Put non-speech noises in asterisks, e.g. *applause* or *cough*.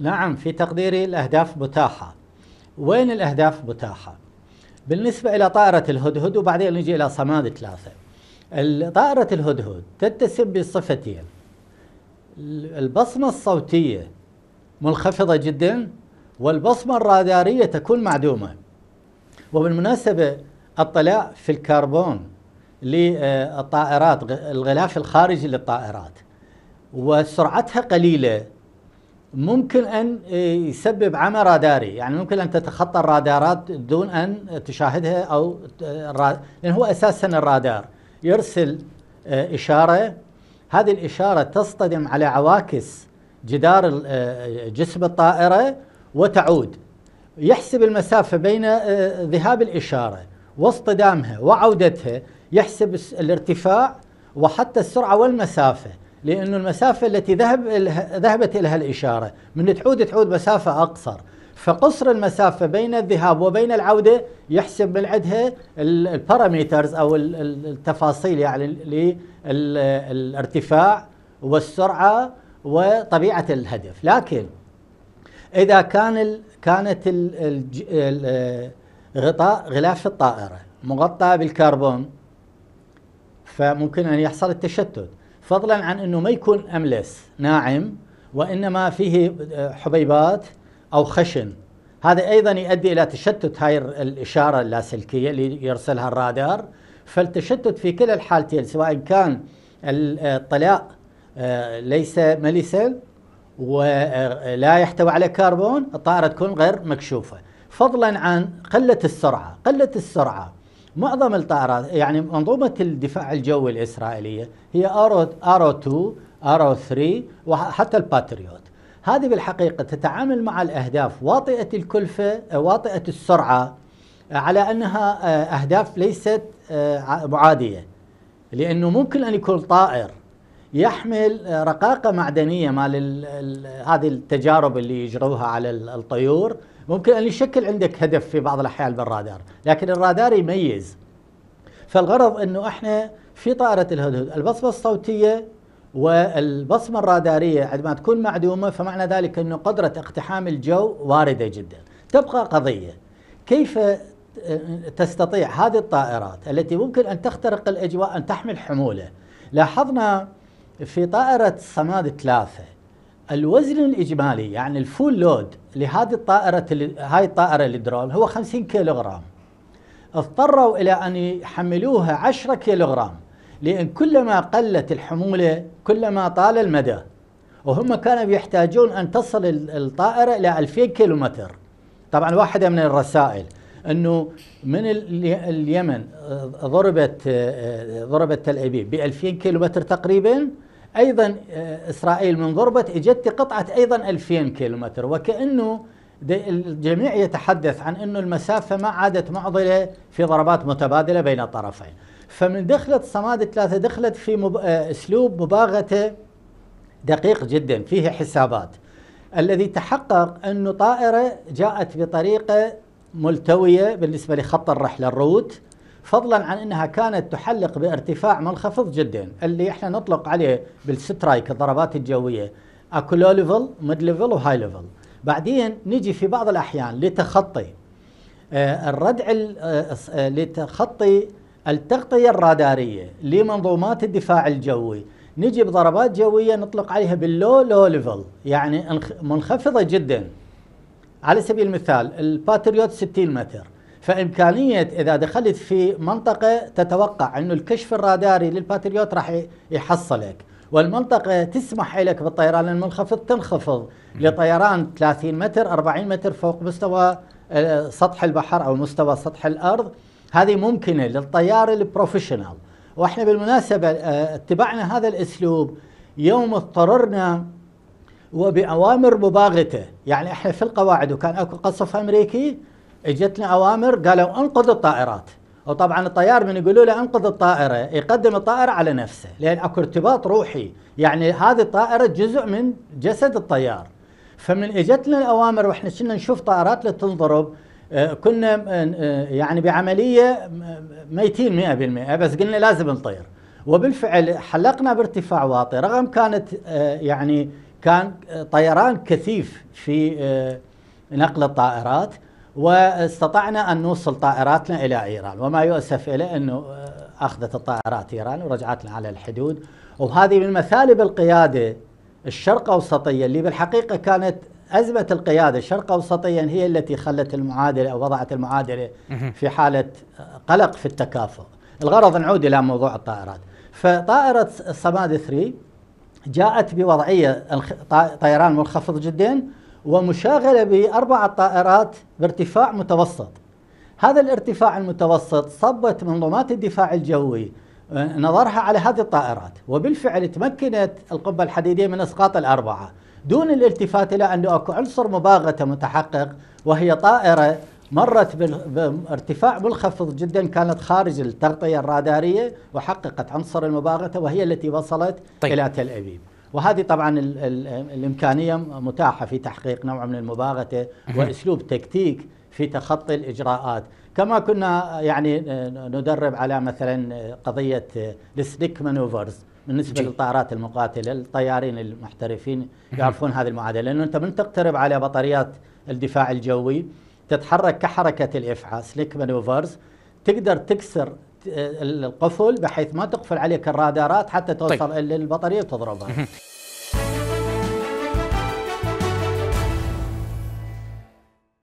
نعم في تقديري الأهداف متاحة وين الأهداف متاحة بالنسبة إلى طائرة الهدهد وبعدين نجي إلى صماد ثلاثة طائرة الهدهد تتسم بصفتين البصمة الصوتية منخفضة جدا والبصمة الرادارية تكون معدومة وبالمناسبة الطلاء في الكربون للطائرات آه، الغلاف الخارجي للطائرات وسرعتها قليلة ممكن أن إيه، يسبب عمى راداري يعني ممكن أن تتخطى الرادارات دون أن تشاهدها أو لأن هو أساسا الرادار يرسل إيه، إشارة هذه الإشارة تصطدم على عواكس جدار إيه، جسم الطائرة وتعود يحسب المسافة بين ذهاب الإشارة واصطدامها وعودتها يحسب الارتفاع وحتى السرعة والمسافة لأنه المسافة التي ذهب ذهبت إليها الإشارة من تحود تحود مسافة أقصر فقصر المسافة بين الذهاب وبين العودة يحسب من عندها الباراميترز أو التفاصيل يعني للارتفاع والسرعة وطبيعة الهدف لكن إذا كان كانت غطاء غلاف الطائرة مغطى بالكربون فممكن أن يحصل التشتت فضلا عن أنه ما يكون أملس ناعم وإنما فيه آه، حبيبات أو خشن هذا أيضا يؤدي إلى تشتت هاي الإشارة اللاسلكية اللي يرسلها الرادار فالتشتت في كلا الحالتين سواء كان آه، الطلاء آه، ليس ملسا ولا يحتوي على كربون الطائرة تكون غير مكشوفة فضلا عن قلة السرعة قلة السرعة معظم الطائرات يعني منظومه الدفاع الجوي الاسرائيليه هي ارو ارو 2 ارو 3 وحتى الباتريوت هذه بالحقيقه تتعامل مع الاهداف واطئه الكلفه واطئه السرعه آه، على انها آه، اهداف ليست آه، معاديه لانه ممكن ان يكون طائر يحمل رقاقه معدنيه مال هذه التجارب اللي يجروها على الطيور ممكن أن يشكل عندك هدف في بعض الأحيان بالرادار لكن الرادار يميز فالغرض أنه إحنا في طائرة الهدهد البصمة الصوتية والبصمة الرادارية عندما تكون معدومة فمعنى ذلك أنه قدرة اقتحام الجو واردة جدا تبقى قضية كيف تستطيع هذه الطائرات التي ممكن أن تخترق الأجواء أن تحمل حمولة لاحظنا في طائرة صماد ثلاثة الوزن الاجمالي يعني الفول لود لهذه الطائره هاي الطائره الدرون هو 50 كيلوغرام اضطروا الى ان يحملوها 10 كيلوغرام لان كلما قلت الحموله كلما طال المدى وهم كانوا يحتاجون ان تصل الطائره الى 2000 كيلومتر طبعا واحده من الرسائل انه من اليمن آه، ضربت آه، آه، ضربت تل ابيب ب 2000 كيلومتر تقريبا أيضا آه، إسرائيل من ضربت إجت قطعة أيضا 2000 كيلومتر وكأنه الجميع يتحدث عن أنه المسافة ما عادت معضلة في ضربات متبادلة بين الطرفين فمن دخلت صماد ثلاثة دخلت في مب... آه، أسلوب مباغتة دقيق جدا فيه حسابات الذي تحقق أنه طائرة جاءت بطريقة ملتوية بالنسبة لخط الرحلة الروت فضلا عن انها كانت تحلق بارتفاع منخفض جدا اللي احنا نطلق عليه بالسترايك الضربات الجويه أكلو ليفل ميد ليفل وهاي ليفل بعدين نجي في بعض الاحيان لتخطي آه، الردع آه، آه، لتخطي التغطيه الراداريه لمنظومات الدفاع الجوي نجي بضربات جويه نطلق عليها باللو لو ليفل يعني منخفضه جدا على سبيل المثال الباتريوت 60 متر فامكانيه اذا دخلت في منطقه تتوقع انه الكشف الراداري للباتريوت راح يحصلك والمنطقه تسمح لك بالطيران المنخفض تنخفض لطيران 30 متر 40 متر فوق مستوى آه، سطح البحر او مستوى سطح الارض هذه ممكنه للطيار البروفيشنال واحنا بالمناسبه آه، اتبعنا هذا الاسلوب يوم اضطررنا وباوامر مباغته يعني احنا في القواعد وكان اكو قصف امريكي اجتني اوامر قالوا انقذ الطائرات وطبعا الطيار من يقولوا له انقذ الطائره يقدم الطائره على نفسه لان اكو ارتباط روحي يعني هذه الطائره جزء من جسد الطيار فمن اجتنا الاوامر واحنا كنا نشوف طائرات تنضرب آه، كنا آه، آه، يعني بعمليه ميتين 100% بس قلنا لازم نطير وبالفعل حلقنا بارتفاع واطي رغم كانت يعني كان طيران كثيف في نقل الطائرات واستطعنا أن نوصل طائراتنا إلى إيران وما يؤسف إليه أنه أخذت الطائرات إيران ورجعتنا على الحدود وهذه من مثالب القيادة الشرق أوسطية اللي بالحقيقة كانت أزمة القيادة الشرق أوسطية هي التي خلت المعادلة أو وضعت المعادلة في حالة قلق في التكافؤ الغرض نعود إلى موضوع الطائرات فطائرة صماد 3 جاءت بوضعية طيران منخفض جدا ومشاغلة بأربع طائرات بارتفاع متوسط هذا الارتفاع المتوسط صبت منظومات الدفاع الجوي آه، نظرها على هذه الطائرات وبالفعل تمكنت القبة الحديدية من إسقاط الأربعة دون الالتفات إلى أنه أكو عنصر مباغتة متحقق وهي طائرة مرت بارتفاع منخفض جدا كانت خارج التغطية الرادارية وحققت عنصر المباغتة وهي التي وصلت طيب. إلى تل أبيب وهذه طبعا الامكانيه متاحه في تحقيق نوع من المباغته واسلوب تكتيك في تخطي الاجراءات كما كنا يعني ندرب على مثلا قضيه السليك مانوفرز بالنسبه للطائرات المقاتله الطيارين المحترفين يعرفون هذه المعادله لانه انت من تقترب على بطاريات الدفاع الجوي تتحرك كحركه الافعى سليك مانوفرز تقدر تكسر القفل بحيث ما تقفل عليك الرادارات حتى توصل طيب. للبطاريه وتضربها *laughs*